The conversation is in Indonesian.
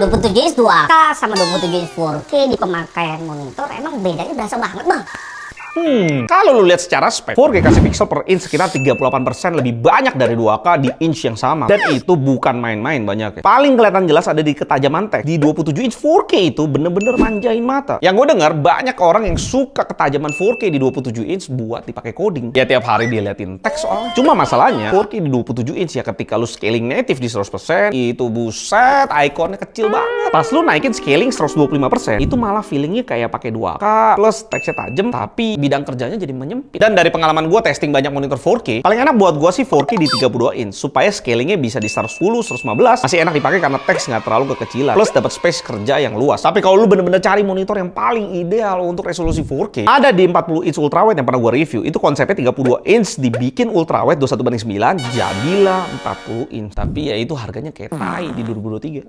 27 inch 2K sama 27 inch 4K di pemakaian monitor emang bedanya berasa banget bang Hmm, kalau lu lihat secara spek, 4K kasih pixel per inch sekitar 38% lebih banyak dari 2K di inch yang sama. Dan itu bukan main-main banyak. Ya. Paling kelihatan jelas ada di ketajaman teks. Di 27 inch 4K itu bener-bener manjain mata. Yang gue dengar banyak orang yang suka ketajaman 4K di 27 inch buat dipakai coding. Ya tiap hari dia liatin teks soalnya. Cuma masalahnya 4K di 27 inch ya ketika lu scaling native di 100% itu buset ikonnya kecil banget. Pas lu naikin scaling 125% itu malah feelingnya kayak pakai 2K plus teksnya tajam tapi bidang kerjanya jadi menyempit. Dan dari pengalaman gue testing banyak monitor 4K, paling enak buat gue sih 4K di 32 inch supaya scalingnya bisa di 110, 115, masih enak dipakai karena teks nggak terlalu kekecilan. Plus dapat space kerja yang luas. Tapi kalau lu bener-bener cari monitor yang paling ideal untuk resolusi 4K, ada di 40 inch ultrawide yang pernah gue review. Itu konsepnya 32 inch dibikin ultrawide 21 banding 9, jadilah 40 inch. Tapi ya itu harganya kayak tai di 2023.